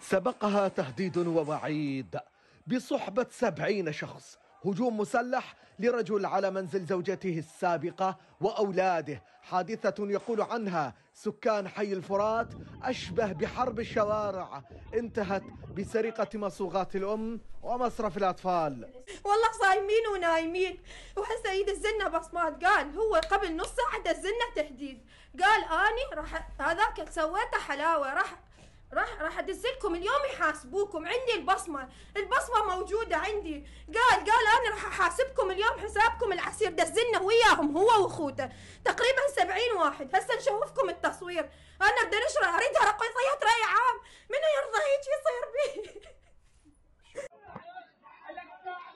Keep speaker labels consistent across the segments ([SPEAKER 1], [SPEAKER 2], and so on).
[SPEAKER 1] سبقها تهديد ووعيد بصحبة سبعين شخص هجوم مسلح لرجل على منزل زوجته السابقة وأولاده حادثة يقول عنها سكان حي الفرات أشبه بحرب الشوارع انتهت بسرقة مصوغات الأم ومصرف الأطفال
[SPEAKER 2] والله صايمين ونايمين وحسا إيد الزنة بصمات قال هو قبل نص ساعة الزنة تهديد قال أني راح هذاك سويته حلاوة راح راح راح ادزلكم اليوم يحاسبوكم عندي البصمه البصمه موجوده عندي قال قال انا راح احاسبكم اليوم حسابكم العسير دزلنا وياهم هو واخوته تقريبا سبعين واحد هسه نشوفكم التصوير انا بدي نشر اريدها رقصيات راي عام منو يرضى هيك يصير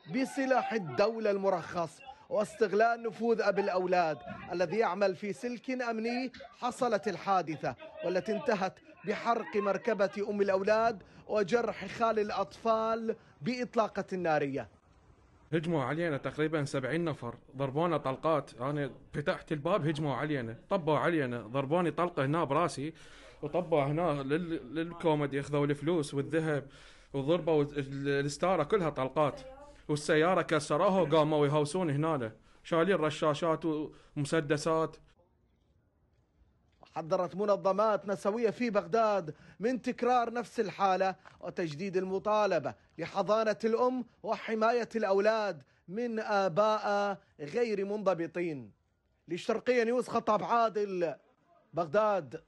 [SPEAKER 1] بي بسلاح الدوله المرخص واستغلال نفوذ أبي الأولاد الذي يعمل في سلك أمني حصلت الحادثة والتي انتهت بحرق مركبة أم الأولاد وجرح خال الأطفال بإطلاقة نارية
[SPEAKER 3] هجموا علينا تقريبا سبعين نفر ضربونا طلقات أنا يعني فتحت الباب هجموا علينا طبوا علينا ضربوني طلقة هنا براسي وطبوا هنا لل... للكوميدي أخذوا الفلوس والذهب وضربوا الستارة كلها طلقات والسيارة كسروها وقاموا يهوسون هنا شالين رشاشات ومسدسات حذرت منظمات نسوية في
[SPEAKER 1] بغداد من تكرار نفس الحالة وتجديد المطالبة لحضانة الأم وحماية الأولاد من آباء غير منضبطين للشرقية نيوز خطاب عادل بغداد